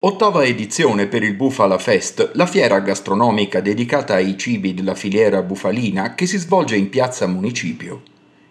Ottava edizione per il Bufala Fest, la fiera gastronomica dedicata ai cibi della filiera bufalina che si svolge in piazza Municipio.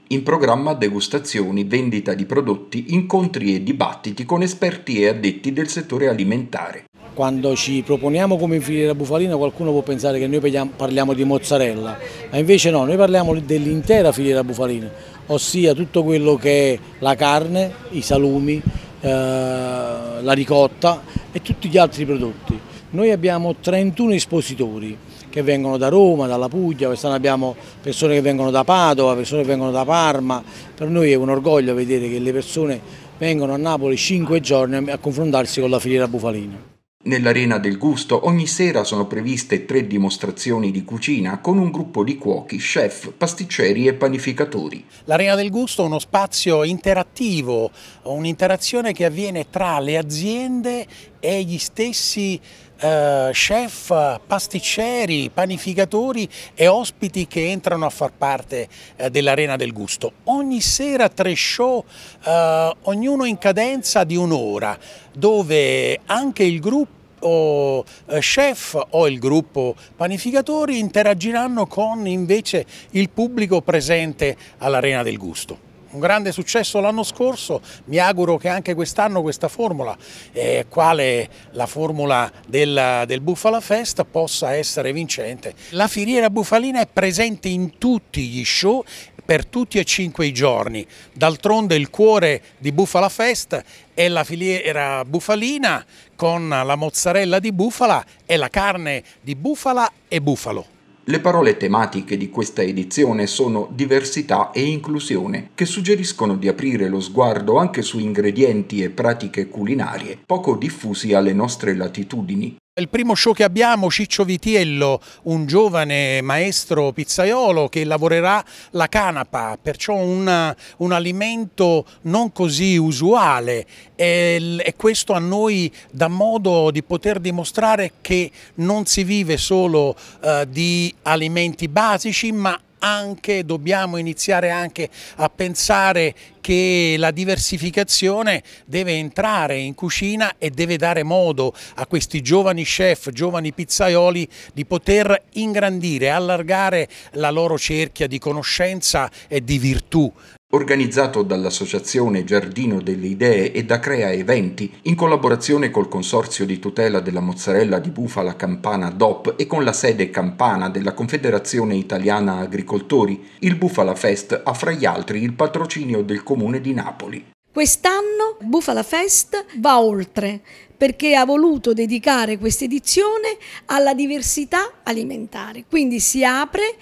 In programma degustazioni, vendita di prodotti, incontri e dibattiti con esperti e addetti del settore alimentare. Quando ci proponiamo come filiera bufalina qualcuno può pensare che noi parliamo di mozzarella, ma invece no, noi parliamo dell'intera filiera bufalina, ossia tutto quello che è la carne, i salumi, eh, la ricotta e tutti gli altri prodotti. Noi abbiamo 31 espositori che vengono da Roma, dalla Puglia, quest'anno abbiamo persone che vengono da Padova, persone che vengono da Parma, per noi è un orgoglio vedere che le persone vengono a Napoli 5 giorni a confrontarsi con la filiera bufalina. Nell'arena del gusto ogni sera sono previste tre dimostrazioni di cucina con un gruppo di cuochi, chef, pasticceri e panificatori. L'Arena del Gusto è uno spazio interattivo, un'interazione che avviene tra le aziende e gli stessi eh, chef, pasticceri, panificatori e ospiti che entrano a far parte eh, dell'Arena del Gusto. Ogni sera tre show, eh, ognuno in cadenza di un'ora, dove anche il gruppo o eh, chef o il gruppo panificatori interagiranno con invece il pubblico presente all'Arena del Gusto un grande successo l'anno scorso, mi auguro che anche quest'anno questa formula, eh, quale la formula del, del, Bufala Fest, possa essere vincente. La filiera bufalina è presente in tutti gli show per tutti e cinque i giorni. D'altronde il cuore di Bufala Fest è la filiera bufalina con la mozzarella di bufala e la carne di bufala e bufalo. Le parole tematiche di questa edizione sono diversità e inclusione, che suggeriscono di aprire lo sguardo anche su ingredienti e pratiche culinarie poco diffusi alle nostre latitudini, il primo show che abbiamo, Ciccio Vitiello, un giovane maestro pizzaiolo che lavorerà la canapa, perciò un, un alimento non così usuale e, e, questo a noi dà modo di poter dimostrare che non si vive solo eh, di alimenti basici ma anche, dobbiamo iniziare anche a pensare che la diversificazione deve entrare in cucina e deve dare modo a questi giovani chef, giovani pizzaioli di poter ingrandire, allargare la loro cerchia di conoscenza e di virtù organizzato dall'Associazione Giardino delle Idee e da Crea Eventi in collaborazione col Consorzio di tutela della mozzarella di bufala campana DOP e con la sede campana della Confederazione Italiana Agricoltori, il Bufala Fest ha fra gli altri il patrocinio del Comune di Napoli. Quest'anno Bufala Fest va oltre perché ha voluto dedicare questa edizione alla diversità alimentare, quindi si apre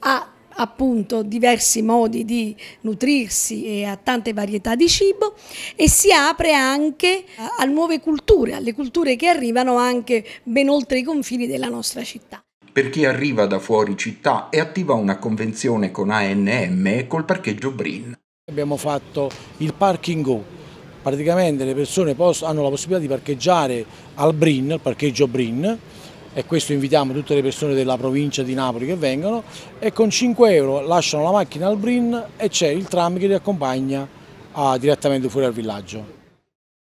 a appunto diversi modi di nutrirsi e a tante varietà di cibo e si apre anche eh, a nuove culture, alle culture che arrivano anche ben oltre i confini della nostra città. Per chi arriva da fuori città è attiva una convenzione con ANM e col parcheggio Brin. Abbiamo fatto il parking go, praticamente le persone hanno la possibilità di parcheggiare al Brin, al parcheggio Brin, e questo invitiamo tutte le persone della provincia di Napoli che vengono e con 5 euro lasciano la macchina al Brin e c'è il tram che li accompagna a, ah, direttamente fuori al villaggio.